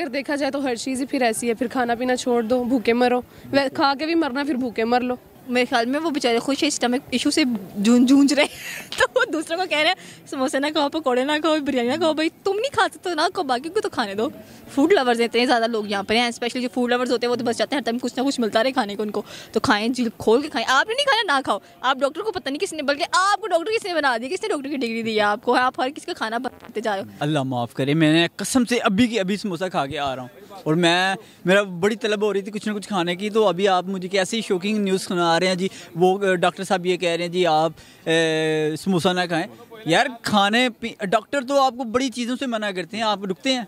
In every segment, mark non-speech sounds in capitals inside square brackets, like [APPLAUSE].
अगर देखा जाए तो हर चीज़ ही फिर ऐसी है फिर खाना पीना छोड़ दो भूखे मरो खा के भी मरना फिर भूखे मर लो मेरे ख्याल में वो बेचारे खुश है स्टमक इशू से जूझ जूझ रहे [LAUGHS] तो वो दूसरों को कह रहे हैं समोसे ना खाओ पकौड़े ना खाओ बिरयानी ना खाओ भाई तुम नहीं खा सकते ना खाओ बाकी को तो खाने दो फूड लवर्स हैं इतने ज़्यादा लोग यहाँ पर हैं स्पेशली जो फूड लवर्स होते हैं वो तो बस जाते हैं हर टाइम कुछ ना कुछ मिलता रहे खाने को उनको तो खाएं जी खोल के खाएं आपने नहीं खाया ना खाओ आप डॉक्टर को पता नहीं किसने बल्कि आपको डॉक्टर किसने बना दिया किसने डॉक्टर की डिग्री दी है आपको आप हर का खाना बनाते जा रहे हो अल्लाह माफ़ करे मैंने कसम से अभी की अभी समोसा खा के आ रहा हूँ और मैं मेरा बड़ी तलब हो रही थी कुछ ना कुछ खाने की तो अभी आप मुझे कैसी शॉकिंग न्यूज़ सुना रहे हैं जी वो डॉक्टर साहब ये कह रहे हैं जी आप समोसा ना खाएं यार खाने डॉक्टर तो आपको बड़ी चीज़ों से मना करते हैं आप रुकते हैं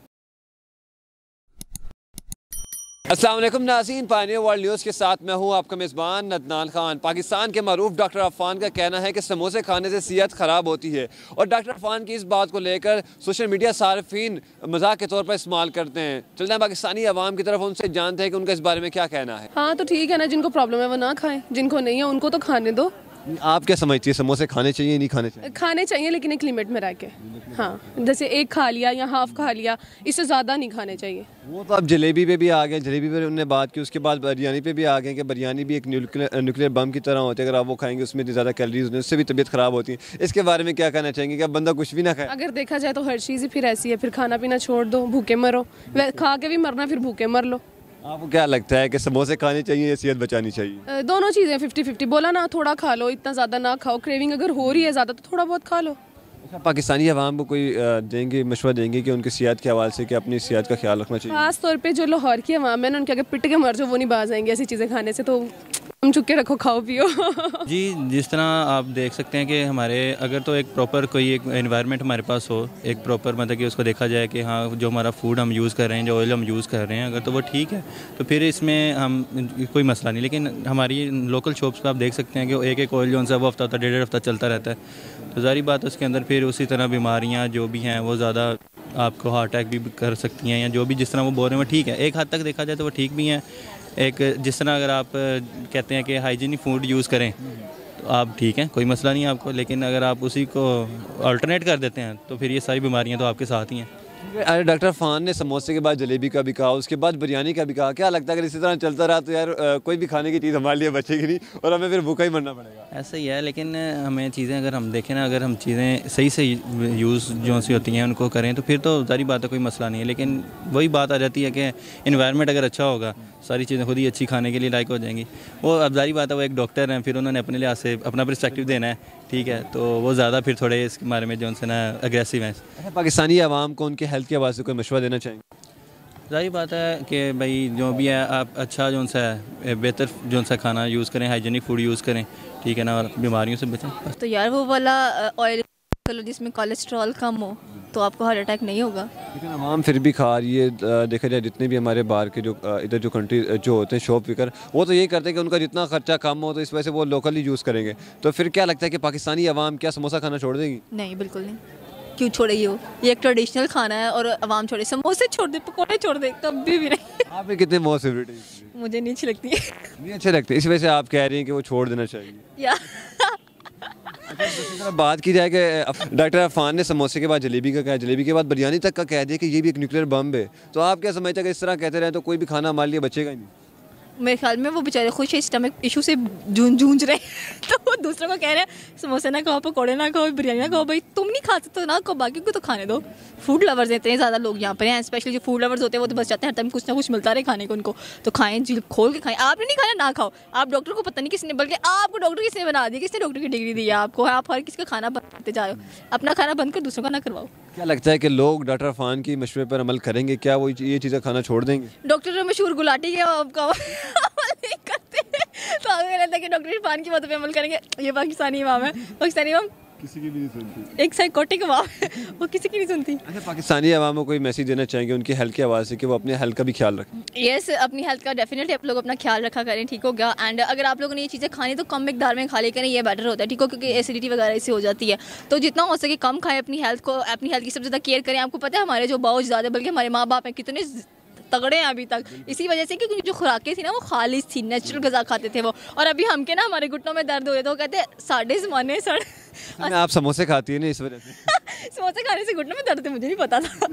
असलम नाजीन पानी वर्ल्ड न्यूज़ के साथ मैं हूँ आपका मेज़बान नदनान खान पाकिस्तान के मरूफ डॉक्टर अफान का कहना है कि समोसे खाने से सेहत ख़राब होती है और डॉक्टर अफान की इस बात को लेकर सोशल मीडिया सार्फिन मजाक के तौर पर इस्तेमाल करते हैं चलते हैं पाकिस्तानी आवाम की तरफ उनसे जानते हैं कि उनका इस बारे में क्या कहना है हाँ तो ठीक है ना जिनको प्रॉब्लम है वो ना खाएं जिनको नहीं है उनको तो खाने दो आप क्या समझती है समोसे खाने चाहिए नहीं खाने चाहिए खाने चाहिए लेकिन एक लिमिट में रह के हाँ जैसे एक खा लिया या हाफ खा लिया इससे ज़्यादा नहीं खाने चाहिए वो तो आप जलेबी पे भी आ गए जलेबी पे उन्होंने बात की उसके बाद बिरयानी पे भी आ गए कि बिरयानी भी एक न्यूक्लियर बम की तरह होती है अगर आप वो खाएंगे उसमें ज़्यादा कैलरीज उससे भी तबियत ख़राब होती है इसके बारे में क्या कहना चाहेंगे क्या बंदा कुछ भी ना खाए अगर देखा जाए तो हर चीज़ ही फिर ऐसी है फिर खाना पीना छोड़ दो भूखे मरो खा के भी मरना फिर भूखे मर लो आपको क्या लगता है कि समोसे खाने चाहिए या सेहत बचानी चाहिए दोनों चीज़ें फिफ्टी फिफ्टी बोला ना थोड़ा खा लो इतना ज़्यादा ना खाओ क्रेविंग अगर हो रही है ज़्यादा तो थोड़ा बहुत खा लो अच्छा, पाकिस्तानी आवाम को कोई देंगे मशवरा देंगे कि उनकी सेहत के हवाले से कि अपनी सेहत का ख्याल रखना चाहिए खासतौर पर जो लाहौर की आवाम है ना उनके अगर पिट के मर जो वो नहीं बाज आएंगे ऐसी चीज़ें खाने से तो हम चुके रखो खाओ पियो [LAUGHS] जी जिस तरह आप देख सकते हैं कि हमारे अगर तो एक प्रॉपर कोई एक इन्वायरमेंट हमारे पास हो एक प्रॉपर मतलब कि उसको देखा जाए कि हाँ जो हमारा फूड हम यूज़ कर रहे हैं जो ऑयल हम यूज़ कर रहे हैं अगर तो वो ठीक है तो फिर इसमें हम कोई मसला नहीं लेकिन हमारी लोकल शॉप्स पर आप देख सकते हैं कि एक एक ऑयल जो सा वो हफ्ता हफ्ता डेढ़ हफ्ता चलता रहता है तो जारी बात उसके अंदर फिर उसी तरह बीमारियाँ जो भी हैं वो ज़्यादा आपको हार्ट अटैक भी कर सकती हैं या जो भी जिस तरह वो बोल रहे हैं वो ठीक है एक हद तक देखा जाए तो वो ठीक भी हैं एक जिस तरह अगर आप कहते हैं कि हाइजीनिक फूड यूज़ करें तो आप ठीक हैं कोई मसला नहीं है आपको लेकिन अगर आप उसी को अल्टरनेट कर देते हैं तो फिर ये सारी बीमारियाँ तो आपके साथ ही हैं अरे डॉक्टर फ़ान ने समोसे के बाद जलेबी का भी कहा उसके बाद बिरयानी का भी कहा क्या लगता है अगर इसी तरह चलता रहा तो यार कोई भी खाने की चीज़ हमारे लिए बचेगी नहीं और हमें फिर भूखा ही मरना पड़ेगा ऐसा ही है लेकिन हमें चीज़ें अगर हम देखें ना अगर हम चीज़ें सही से यूज़ जो सी होती हैं उनको करें तो फिर तो सारी बात है कोई मसला नहीं है लेकिन वही बात आ जाती है कि इन्वायरमेंट अगर अच्छा होगा सारी चीज़ें खुद ही अच्छी खाने के लिए लायक हो जाएंगी वो अब जारी बात है वो एक डॉक्टर हैं फिर उन्होंने अपने लिहाज से अपना परस्पेक्टिव देना है ठीक है तो वो ज़्यादा फिर थोड़े इस बारे में जो उनसे ना अग्रेसिव हैं अच्छा, पाकिस्तानी आवाम को उनके हेल्थ के हवाले से कोई मशवरा देना चाहेंगे जाहिर बात है कि भाई जो भी है आप अच्छा जो सा है बेहतर जो सा खाना यूज़ करें हाइजीनिक फूड यूज़ करें ठीक है ना और बीमारियों से बचें तो यार वो वाला ऑयल चलो जिसमें कोलेस्ट्रॉल कम हो तो आपको हार्ट अटैक नहीं होगा लेकिन आवाम फिर भी खा रही है देखा जाए जितने भी हमारे बाहर के जो इधर जो कंट्री जो होते हैं शॉप विकर वो तो यही करते हैं कि उनका जितना खर्चा कम हो तो इस वजह से वो लोकली यूज़ करेंगे तो फिर क्या लगता है कि पाकिस्तानी आवाम क्या समोसा खाना छोड़ देंगी नहीं बिल्कुल नहीं क्यों छोड़ेगी वो ये एक ट्रेडिशनल खाना है और आवाम छोड़े समोसे छोड़ दे पकौड़े छोड़ दे कभी भी नहीं आप कितने बहुत मुझे नहीं अच्छी लगती नहीं अच्छी लगती इस वजह से आप कह रही हैं कि वो छोड़ देना चाहिए या बात की जाए कि डॉक्टर अफान ने समोसे के बाद जलेबी का कहा जलेबी के बाद बिरयानी तक का कह दिया कि ये भी एक न्यूक्लियर बम है तो आप क्या समझते हैं इस तरह कहते रहे तो कोई भी खाना हमारे लिए बचेगा ही नहीं मेरे ख्याल में वो बेचारे खुश है स्टमक इशू से जूझ जूझ रहे [LAUGHS] तो दूसरों को कह रहे हैं समोसे ना खाओ पकौड़े ना खाओ बिरयानी ना खाओ भाई तुम नहीं खा सकते ना खाओ बाकी को तो खाने दो फूड लवर्स इतने ज़्यादा लोग यहाँ पर हैं स्पेशली जो फूड लवर्स होते हैं वो तो बस जाते हैं हर टाइम कुछ ना कुछ मिलता रहे खाने को उनको तो खाएं जी खोल के खाएं आपने नहीं खाया ना खाओ आप डॉक्टर को पता नहीं किसने बल्कि आपको डॉक्टर किसने बना दिया किसने डॉक्टर की डिग्री दी है आपको आप हर किसी का खाना बनाते जा रहे हो अपना खाना बंद कर दूसरों का ना करवाओ क्या लगता है कि लोग डॉक्टर फान की मशवरे पर अमल करेंगे क्या वो ये चीज़ें खाना छोड़ देंगे डॉक्टर मशहूर गुलाटी है आपका तो लगता है कि डॉक्टर इरफान की बातों पर अमल करेंगे ये पाकिस्तानी इमाम है पाकिस्तानी इमाम किसी की भी नहीं सुनती एक साइकोटिक आवाम वो किसी की नहीं सुनती अच्छा पाकिस्तानी आवाम को कोई मैसेज देना चाहेंगे उनकी हेल्थ के हवाले से कि वो अपने हेल्थ का भी ख्याल रखें यस yes, अपनी हेल्थ का डेफिनेटली आप लोग अपना ख्याल रखा करें ठीक हो गया एंड अगर आप लोगों ने ये चीज़ें खानी तो कम मकदार में खा ले करें यह बेटर होता है ठीक हो क्योंकि एसिडिटी वगैरह इसी हो जाती है तो जितना हो सके कम खाएं अपनी हेल्थ को अपनी हेल्थ की सबसे ज़्यादा केयर करें आपको पता है हमारे जो बहुत ज़्यादा बल्कि हमारे माँ बाप हैं कितने तगड़े हैं अभी तक इसी वजह से क्योंकि जो खुराकें थी ना वो खालिश थी नेचुरल गज़ा खाते थे वो और अभी हम के ना हमारे घुटनों में दर्द हुए थे तो वो कहते साढ़े जमाने सर [LAUGHS] आप समोसे खाती है ना इस वजह से [LAUGHS] समोसे खाने से घुटनों में दर्द है मुझे नहीं पता था [LAUGHS]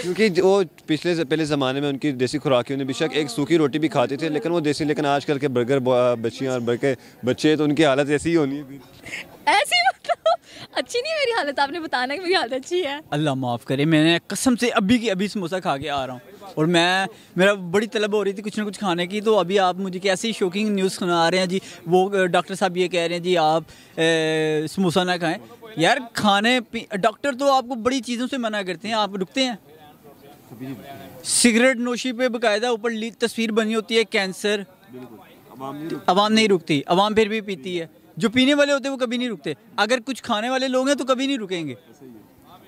क्योंकि वो पिछले पहले ज़माने में उनकी देसी खुराकी उन्हें बेशक एक सूखी रोटी भी खाते थे लेकिन वो देसी लेकिन आजकल के बर्गर बच्चियाँ और बर्गर बच्चे तो उनकी हालत ऐसी ही होनी है ऐसी मतलब अच्छी नहीं मेरी हालत आपने बताना कि मेरी हालत अच्छी है अल्लाह माफ़ करे मैंने कसम से अभी की अभी समोसा खा के आ रहा हूँ और मैं मेरा बड़ी तलब हो रही थी कुछ ना कुछ खाने की तो अभी आप मुझे कैसी शॉकिंग न्यूज़ सुना रहे हैं जी वो डॉक्टर साहब ये कह रहे हैं जी आप ए, समोसा ना खाएं यार खाने डॉक्टर तो आपको बड़ी चीज़ों से मना करते हैं आप रुकते हैं सिगरेट नोशी पे बकायदा ऊपर तस्वीर बनी होती है कैंसर आवाम नहीं रुकती आवाम फिर भी पीती है जो पीने वाले होते हैं वो कभी नहीं रुकते अगर कुछ खाने वाले लोग हैं तो कभी नहीं रुकेंगे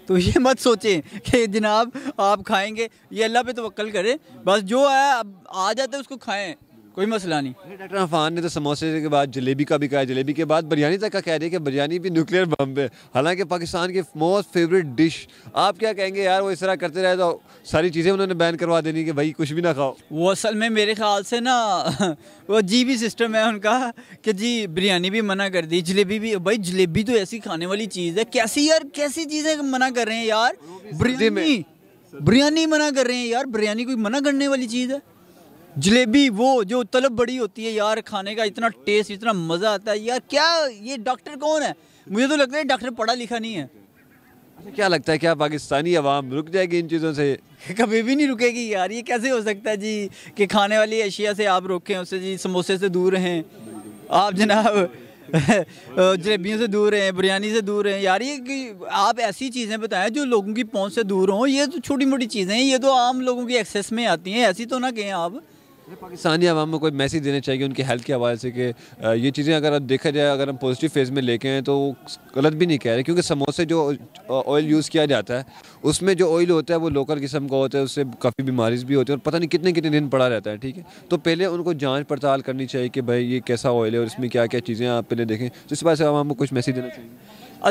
तो ये मत सोचें कि जनाब आप खाएंगे ये अल्लाह पे तो वक्ल करें बस जो है अब आ जाता है उसको खाएं कोई मसला नहीं डॉक्टर अफान ने तो समोसे के बाद जलेबी का भी कहा जलेबी के बाद बिरयानी तक का कह रही है कि बिरयानी भी न्यूक्लियर बम पे हालांकि पाकिस्तान की मोस्ट फेवरेट डिश आप क्या कहेंगे यार वो इस तरह करते रहे तो सारी चीज़ें उन्होंने बैन करवा देनी कि भाई कुछ भी ना खाओ वो असल में मेरे ख्याल से ना [LAUGHS] वो जी भी सिस्टम है उनका कि जी बिरयानी भी मना कर दी जलेबी भी भाई जलेबी तो ऐसी खाने वाली चीज़ है कैसी यार कैसी चीज़ें मना कर रहे हैं यार बिरयानी बिरयानी मना कर रहे हैं यार बिरयानी कोई मना करने वाली चीज़ है जलेबी वो जो तलब बड़ी होती है यार खाने का इतना टेस्ट इतना मज़ा आता है यार क्या ये डॉक्टर कौन है मुझे तो लगता है डॉक्टर पढ़ा लिखा नहीं है अच्छा, क्या लगता है क्या पाकिस्तानी आवाम रुक जाएगी इन चीज़ों से [LAUGHS] कभी भी नहीं रुकेगी यार ये कैसे हो सकता है जी कि खाने वाली अशिया से आप रोकें उससे जी समोसे से दूर रहें आप जनाब [LAUGHS] जलेबियों से दूर रहें बिरयानी से दूर रहें यार ये कि आप ऐसी चीज़ें बताएं जो लोगों की पहुंच से दूर हों ये तो छोटी मोटी चीज़ें हैं ये तो आम लोगों की एक्सेस में आती हैं ऐसी तो ना कहें आप पाकिस्तानी आवाम में कोई मैसेज देना चाहिए उनकी हेल्थ के हवाले से कि ये चीज़ें अगर अब देखा जाए अगर हम पॉजिटिव फेज़ में लेके हैं तो गलत भी नहीं कह रहे क्योंकि समोसे जो ऑयल यूज़ किया जाता है उसमें जो ऑयल होता है वो लोकल किस्म का होता है उससे काफ़ी बीमारी भी होती है और पता नहीं कितने कितने दिन पड़ा रहता है ठीक है तो पहले उनको जाँच पड़ताल करनी चाहिए कि भाई ये कैसा ऑयल है और इसमें क्या क्या चीज़ें आप पहले देखें तो इस बात से आवाम को कुछ मैसेज देना चाहिए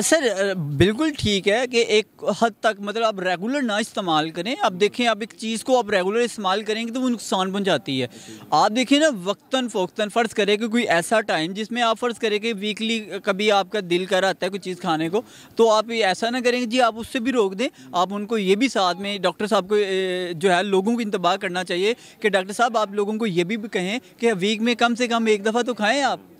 सर बिल्कुल ठीक है कि एक हद तक मतलब आप रेगुलर ना इस्तेमाल करें आप देखें आप एक चीज़ को आप रेगुलर इस्तेमाल करेंगे तो वो नुकसान पहुंचाती है आप देखें ना वक्तन फ़ोक्तन फ़र्ज़ करें कि कोई ऐसा टाइम जिसमें आप फ़र्ज़ करें कि वीकली कभी आपका दिल कर आता है कोई चीज़ खाने को तो आप ऐसा ना करेंगे जी आप उससे भी रोक दें आप उनको ये भी साथ में डॉक्टर साहब को जो है लोगों को इंतबाह करना चाहिए कि डॉक्टर साहब आप लोगों को ये भी कहें कि वीक में कम से कम एक दफ़ा तो खाएँ आप